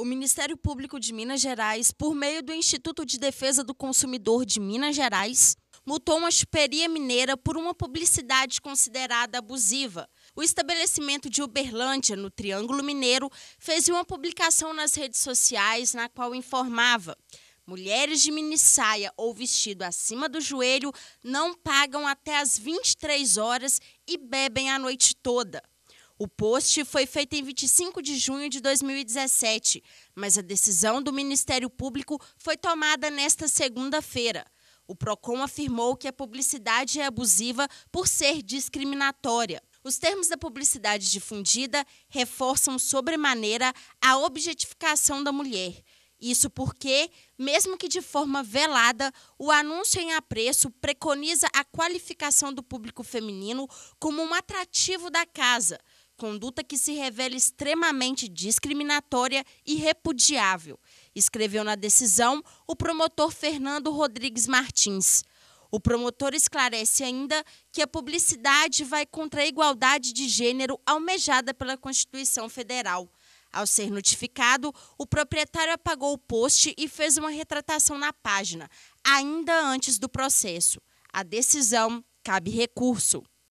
O Ministério Público de Minas Gerais, por meio do Instituto de Defesa do Consumidor de Minas Gerais, multou uma chuperia mineira por uma publicidade considerada abusiva. O estabelecimento de Uberlândia, no Triângulo Mineiro, fez uma publicação nas redes sociais na qual informava: mulheres de minissaia ou vestido acima do joelho não pagam até as 23 horas e bebem a noite toda. O post foi feito em 25 de junho de 2017, mas a decisão do Ministério Público foi tomada nesta segunda-feira. O PROCON afirmou que a publicidade é abusiva por ser discriminatória. Os termos da publicidade difundida reforçam sobremaneira a objetificação da mulher. Isso porque, mesmo que de forma velada, o anúncio em apreço preconiza a qualificação do público feminino como um atrativo da casa, conduta que se revela extremamente discriminatória e repudiável, escreveu na decisão o promotor Fernando Rodrigues Martins. O promotor esclarece ainda que a publicidade vai contra a igualdade de gênero almejada pela Constituição Federal. Ao ser notificado, o proprietário apagou o post e fez uma retratação na página, ainda antes do processo. A decisão cabe recurso.